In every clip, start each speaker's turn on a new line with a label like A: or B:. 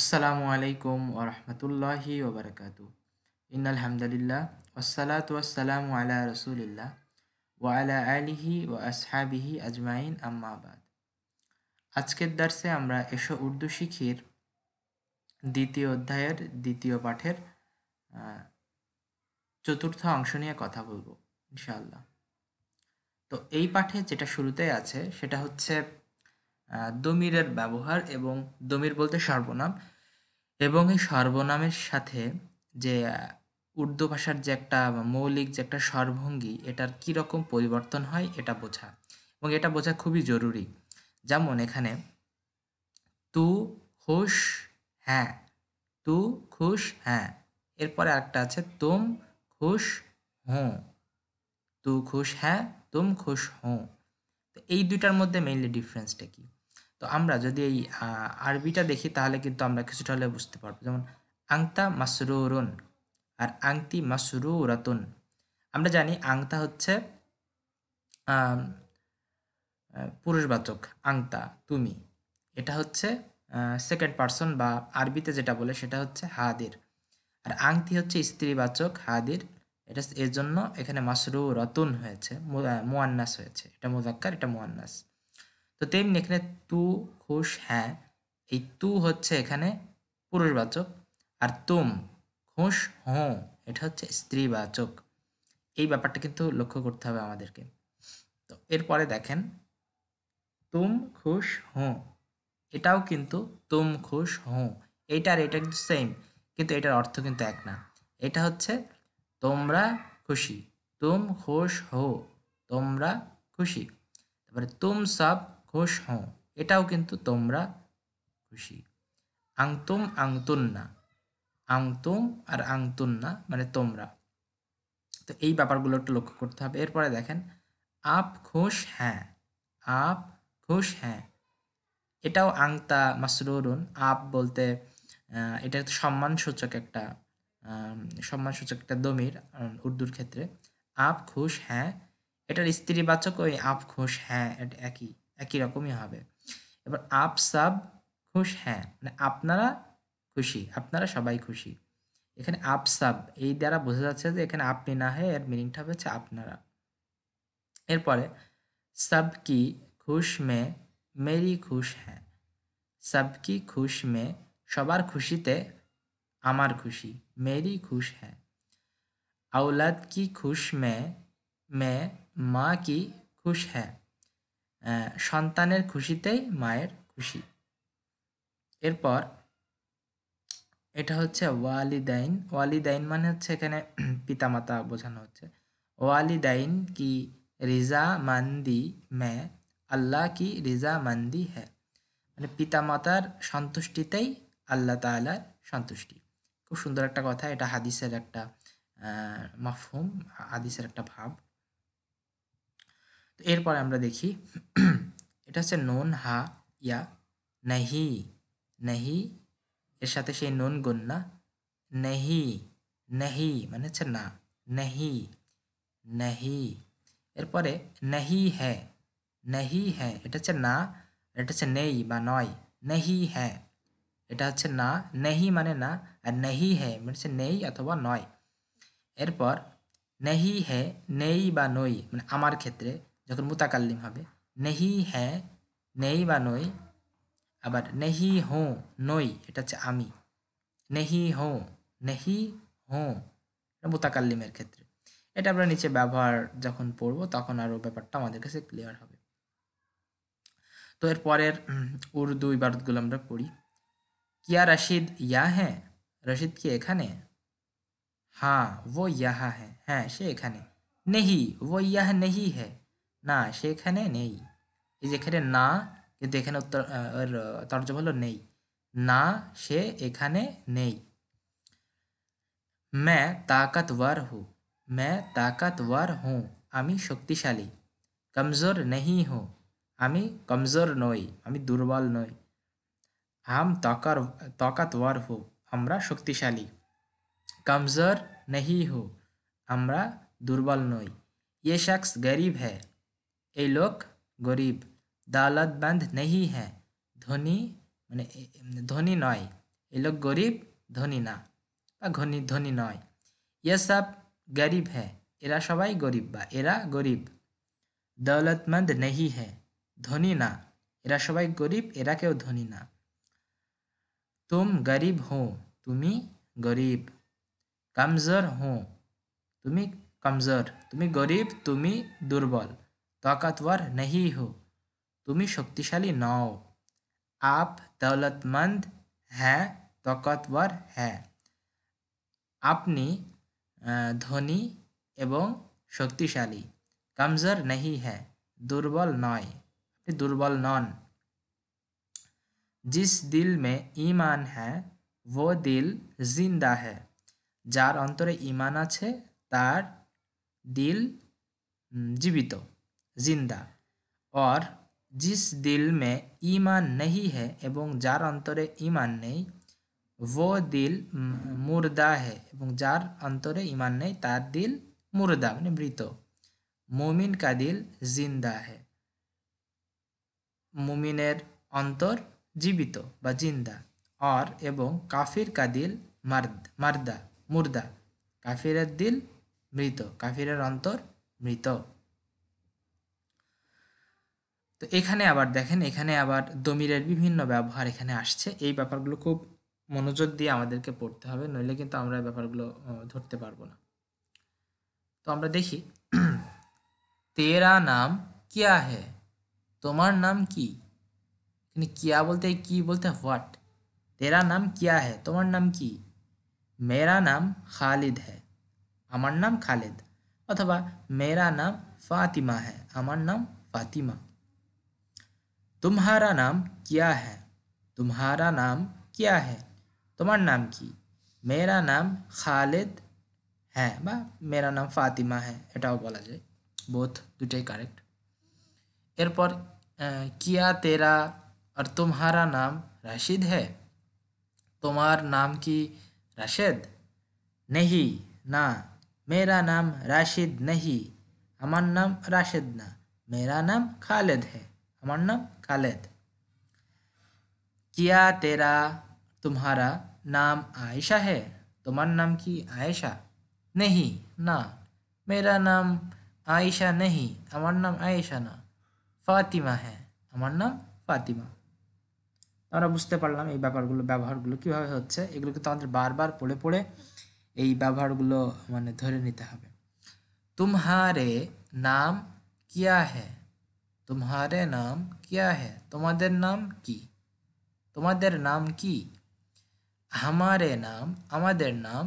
A: আসসালামু আলাইকুম ওরহমতুল্লাহি ওবরাকাতু ইন আলহামদুলিল্লাহ ওসালাত ওয়াসালামু আলা রসুলিল্লাহ আলা আলিহি ও আসহাবিহি আজমাইন আম্মাবাদ আজকের দার্সে আমরা এসো উর্দু শিখির দ্বিতীয় অধ্যায়ের দ্বিতীয় পাঠের চতুর্থ অংশ নিয়ে কথা বলবো ইনশাআল্লাহ তো এই পাঠে যেটা শুরুতে আছে সেটা হচ্ছে দমিরের ব্যবহার এবং দমির বলতে সর্বনাম এবং এই সর্বনামের সাথে যে উর্দু ভাষার যে একটা মৌলিক যে একটা স্বরভঙ্গি এটার কি রকম পরিবর্তন হয় এটা বোঝা এবং এটা বোঝা খুবই জরুরি যেমন এখানে তু হুশ হ্যাঁ তু খুশ হ্যাঁ এরপরে আরেকটা আছে তুম খুশ হুঁ তু খুশ হ্যাঁ তুম খুশ হুঁ তো এই দুইটার মধ্যে মেইনলি ডিফারেন্সটা কি তো আমরা যদি এই আরবিটা দেখি তাহলে কিন্তু আমরা কিছুটা হলে বুঝতে পারবো যেমন আংতা মাসরুরুন আর আংতি মাসরুরাতুন আমরা জানি আংতা হচ্ছে পুরুষবাচক আংতা তুমি এটা হচ্ছে সেকেন্ড পার্সন বা আরবিতে যেটা বলে সেটা হচ্ছে হাদির আর আংতি হচ্ছে স্ত্রীবাচক হাদির এটা এর জন্য এখানে মাসরু রতুন হয়েছে মোয়ান্নাস হয়েছে এটা মোজাক্কার এটা মোয়ান্নাস তো তেমনি এখানে তু খুশ হ্যাঁ এই তু হচ্ছে এখানে পুরুষবাচক আর তুম খুশ হোঁ এটা হচ্ছে স্ত্রীবাচক এই ব্যাপারটা কিন্তু লক্ষ্য করতে হবে আমাদেরকে তো এরপরে দেখেন তুম খুশ হোঁ এটাও কিন্তু তুম খুশ হোঁ এইটার এটা কিন্তু সেম কিন্তু এটার অর্থ কিন্তু এক না এটা হচ্ছে তোমরা খুশি তুম খুশ হো তোমরা খুশি তারপরে তুম সব খুশ হও এটাও কিন্তু তোমরা খুশি আংতুম আংতুন্না আংতুম আর আংতুন্না মানে তোমরা তো এই ব্যাপারগুলো একটু লক্ষ্য করতে হবে এরপরে দেখেন আপ খুশ হ্যাঁ আপ খুশ হ্যাঁ এটাও আংতা মাসরুরুন আপ বলতে এটা সম্মানসূচক একটা সম্মানসূচক একটা দমির উর্দুর ক্ষেত্রে আপ খুশ হ্যাঁ এটার স্ত্রীবাচক ওই আপ খুশ হ্যাঁ এটা একই একই রকমই হবে এবার আপ সাব খুশ হ্যাঁ মানে আপনারা খুশি আপনারা সবাই খুশি এখানে আপ সাব এই দ্বারা বোঝা যাচ্ছে যে এখানে আপনি না হয় এর মিনিংটা হচ্ছে আপনারা এরপরে সব কি খুশ মে মেরি খুশ হ্যাঁ সব কি খুশ মে সবার খুশিতে আমার খুশি মেরি খুশ হ্যাঁ আউলাদ কি খুশ মে মে মা কি খুশ হ্যাঁ সন্তানের খুশিতেই মায়ের খুশি এরপর এটা হচ্ছে ওয়ালিদাইন ওয়ালিদাইন মানে হচ্ছে এখানে পিতামাতা বোঝানো হচ্ছে ওয়ালিদাইন কি রিজা মান্দি মে আল্লাহ কি রিজা মান্দি হ্যাঁ মানে পিতামাতার সন্তুষ্টিতেই আল্লাহ তালার সন্তুষ্টি খুব সুন্দর একটা কথা এটা হাদিসের একটা মাফহুম হাদিসের একটা ভাব এরপর আমরা দেখি এটা হচ্ছে নন হা ইয়া নাহি নাহি এর সাথে সেই নন গন্যা নাহি নাহি মানে হচ্ছে না নাহি নাহি এরপরে নাহি হ্যাঁ নাহি হ্যাঁ এটা হচ্ছে না এটা হচ্ছে নেই বা নয় নাহি হ্যাঁ এটা হচ্ছে না নাহি মানে না আর নাহি হ্যাঁ মানে হচ্ছে নেই অথবা নয় এরপর নাহি হ্যাঁ নেই বা নই মানে আমার ক্ষেত্রে যখন মুতাকাল্লিম হবে নেহি হ্যাঁ নেই বা নই আবার নেহি হো নই এটা হচ্ছে আমি নেহি হো নেহি হো এটা মুতাকাল্লিমের ক্ষেত্রে এটা আমরা নিচে ব্যবহার যখন পড়বো তখন আরও ব্যাপারটা আমাদের কাছে ক্লিয়ার হবে তো এর পরের উর্দু ইবারতগুলো আমরা পড়ি কিয়া রশিদ ইয়া হ্যাঁ রশিদ কি এখানে হ্যাঁ ও ইয়াহা হ্যাঁ হ্যাঁ সে এখানে নেহি ও ইয়াহ নেহি হ্যাঁ না সেখানে নেই এই যেখানে না কিন্তু এখানে উত্তর ওর হলো নেই না সে এখানে নেই मैं তাকতওয়ার হু मैं তাকতওয়ার হু আমি শক্তিশালী কমজোর নেই হু আমি কমজোর নই আমি দুর্বল নই হাম তাকার তাকাতওয়ার হু আমরা শক্তিশালী কমজোর নেই হু আমরা দুর্বল নই ইয়ে শখস গরিব হ্যাঁ ये लोग गरीब दालत बंद नहीं है धोनी मैंने धोनी नय ए लोक गरीब धोनी ना धोनी धोनी नय यह सब गरीब है एरा सबाई गरीब बा एरा गरीब दौलतमंद नहीं है धोनी ना एरा सबाई गरीब एरा क्यों धोनी ना तुम गरीब हो तुम्हें गरीब कमजोर हो तुम्हें कमजोर तुम्हें गरीब तुम्हें दुर्बल ताकतवर नहीं হো তুমি শক্তিশালী নও আপ দৌলতমন্দ হ্যাঁ তকতবর হ্যাঁ আপনি ধনী এবং শক্তিশালী কমজোর নহি হ্যাঁ দুর্বল নয় আপনি দুর্বল নন জিস দিল মে ইমান হ্যাঁ ও দিল জিন্দা হ্যাঁ যার অন্তরে ইমান আছে তার দিল জীবিত জিন্দা অর জিস দিল মে ইমান নেহি হে এবং যার অন্তরে ইমান নেই ও দিল মুর্দা হে এবং যার অন্তরে ইমান নেই তার দিল মুর্দা মানে মৃত মুমিন কা দিল জিন্দা হে মুমিনের অন্তর জীবিত বা জিন্দা অর এবং কাফির কা দিল মার্দ মার্দা মুর্দা কাফিরের দিল মৃত কাফিরের অন্তর মৃত তো এখানে আবার দেখেন এখানে আবার দমিরের বিভিন্ন ব্যবহার এখানে আসছে এই ব্যাপারগুলো খুব মনোযোগ দিয়ে আমাদেরকে পড়তে হবে নইলে কিন্তু আমরা ব্যাপারগুলো ধরতে পারবো না তো আমরা দেখি তেরা নাম কিয়া হে তোমার নাম কি এখানে কিয়া বলতে কি বলতে হোয়াট তেরা নাম কিয়া হে তোমার নাম কি মেরা নাম খালিদ হে আমার নাম খালিদ অথবা মেরা নাম ফাতিমা হে আমার নাম ফাতিমা तुम्हारा नाम क्या है तुम्हारा नाम क्या है तुम्हारा नाम की मेरा नाम खालिद है बा मेरा नाम फातिमा है एटाओ बोला जाए बोथ दुटाई करेक्ट एरपर किया तेरा और तुम्हारा नाम राशिद है तुम्हार नाम की राशिद नहीं ना मेरा नाम राशिद नहीं हमार नाम राशिद ना मेरा नाम खालिद है আমার নাম খালেদ কিয়া তেরা তোমারা নাম আয়েশা হে তোমার নাম কি আয়েশা নেহি না মেরা নাম আয়েশা নেহি আমার নাম আয়েশা না ফাতিমা হ্যাঁ আমার নাম ফাতিমা আমরা বুঝতে পারলাম এই ব্যাপারগুলো ব্যবহারগুলো কীভাবে হচ্ছে এগুলো কিন্তু আমাদের বারবার পড়ে পড়ে এই ব্যবহারগুলো মানে ধরে নিতে হবে তুমহারে নাম কিয়া হ্যাঁ तुम्हारे নাম কিয়া হে তোমাদের নাম কি তোমাদের নাম কি আমারে নাম আমাদের নাম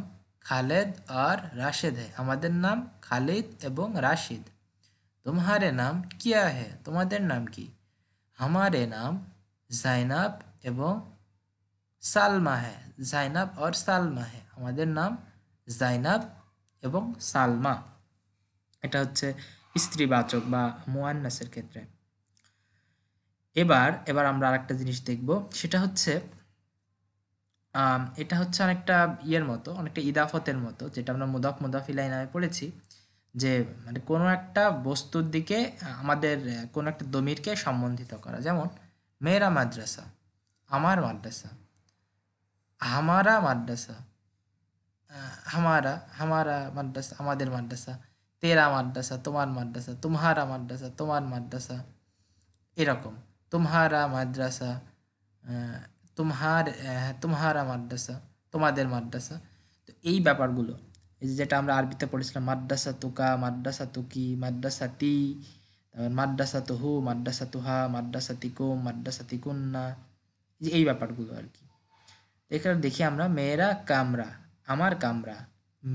A: খালেদ আর রাশেদ হে আমাদের নাম খালিদ এবং রাশিদ তোমারে নাম কিয়া হে তোমাদের নাম কি আমারে নাম জাইনাব এবং সালমা হ্যাঁ জাইনাব আর সালমা হে আমাদের নাম জাইনাব এবং সালমা এটা হচ্ছে স্ত্রীবাচক বা মোয়ান্নাসের ক্ষেত্রে এবার এবার আমরা আরেকটা জিনিস দেখব সেটা হচ্ছে এটা হচ্ছে অনেকটা ইয়ের মতো অনেকটা ইদাফতের মতো যেটা আমরা মুদাফ মুদাফিলাই নামে পড়েছি যে মানে কোনো একটা বস্তুর দিকে আমাদের কোনো একটা দমিরকে সম্বন্ধিত করা যেমন মেয়েরা মাদ্রাসা আমার মাদ্রাসা হামারা মাদ্রাসা হামারা হামারা মাদ্রাসা আমাদের মাদ্রাসা তেরা মাদ্রাসা তোমার মাদ্রাসা তুমহারা মাদ্রাসা তোমার মাদ্রাসা এরকম তুমহারা মাদ্রাসা তুমহার তুমহারা মাদ্রাসা তোমাদের মাদ্রাসা তো এই ব্যাপারগুলো এই যেটা আমরা আরবিতে পড়েছিলাম মাদ্রাসা তুকা মাদ্রাসা তুকি মাদ্রাসা তি মাদ্রাসা তুহু মাদ্রাসা তুহা মাদ্রাসা তিকুম মাদ্রাসা তিকুন্না যে এই ব্যাপারগুলো আর কি এখানে দেখি আমরা মেয়েরা কামরা আমার কামরা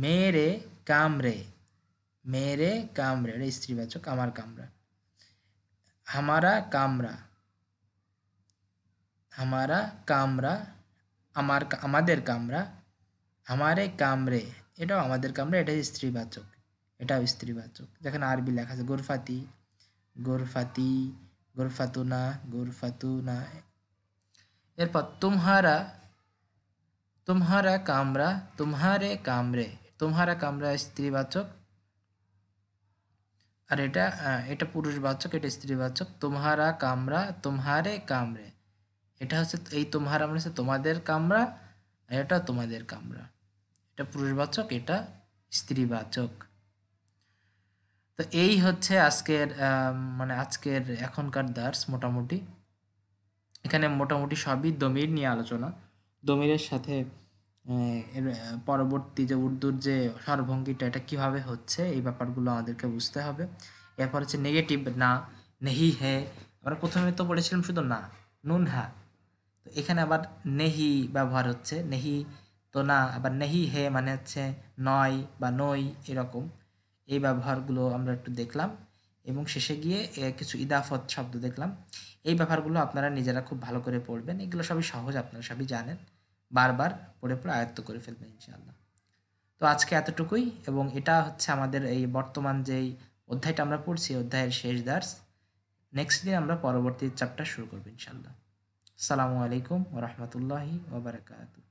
A: মেয়েরে কামরে মেরে কামড়ে এটা স্ত্রীবাচক আমার কামরা হামারা কামরা হামারা কামরা আমার আমাদের কামরা আমারে কামরে এটাও আমাদের কামরা এটা স্ত্রীবাচক এটাও স্ত্রীবাচক যেখানে আরবি লেখা আছে গোরফাতি গোরফাতি গোরফাতুনা গোরফাতুনা এরপর তুমহারা তুমহারা কামরা তুমহারে কামরে তুমহারা কামরা স্ত্রীবাচক আর এটা এটা পুরুষবাচক এটা স্ত্রীবাচক তোমহারা কামরা তোমহারে কামরে এটা হচ্ছে এই তোমহারা মানে হচ্ছে তোমাদের কামরা আর এটা তোমাদের কামরা এটা পুরুষবাচক এটা স্ত্রীবাচক তো এই হচ্ছে আজকের মানে আজকের এখনকার দার্স মোটামুটি এখানে মোটামুটি সবই দমির নিয়ে আলোচনা দমিরের সাথে এর পরবর্তী যে উর্দুর যে স্বরভঙ্গিটা এটা কীভাবে হচ্ছে এই ব্যাপারগুলো আমাদেরকে বুঝতে হবে এরপর হচ্ছে নেগেটিভ না নেহি হে আমরা প্রথমে তো পড়েছিলাম শুধু না নুন হা তো এখানে আবার নেহি ব্যবহার হচ্ছে নেহি তো না আবার নেহি হে মানে হচ্ছে নয় বা নই এরকম এই ব্যবহারগুলো আমরা একটু দেখলাম এবং শেষে গিয়ে কিছু ইদাফত শব্দ দেখলাম এই ব্যাপারগুলো আপনারা নিজেরা খুব ভালো করে পড়বেন এগুলো সবই সহজ আপনারা সবই জানেন বারবার পড়ে পড়ে আয়ত্ত করে ফেলবে ইনশাল্লাহ তো আজকে এতটুকুই এবং এটা হচ্ছে আমাদের এই বর্তমান যেই অধ্যায়টা আমরা পড়ছি অধ্যায়ের শেষ দার্স নেক্সট দিন আমরা পরবর্তী চ্যাপ্টার শুরু করবো ইনশাল্লাহ আসসালামু আলাইকুম ও ওরহমতুল্লাহি ওবরাকাতু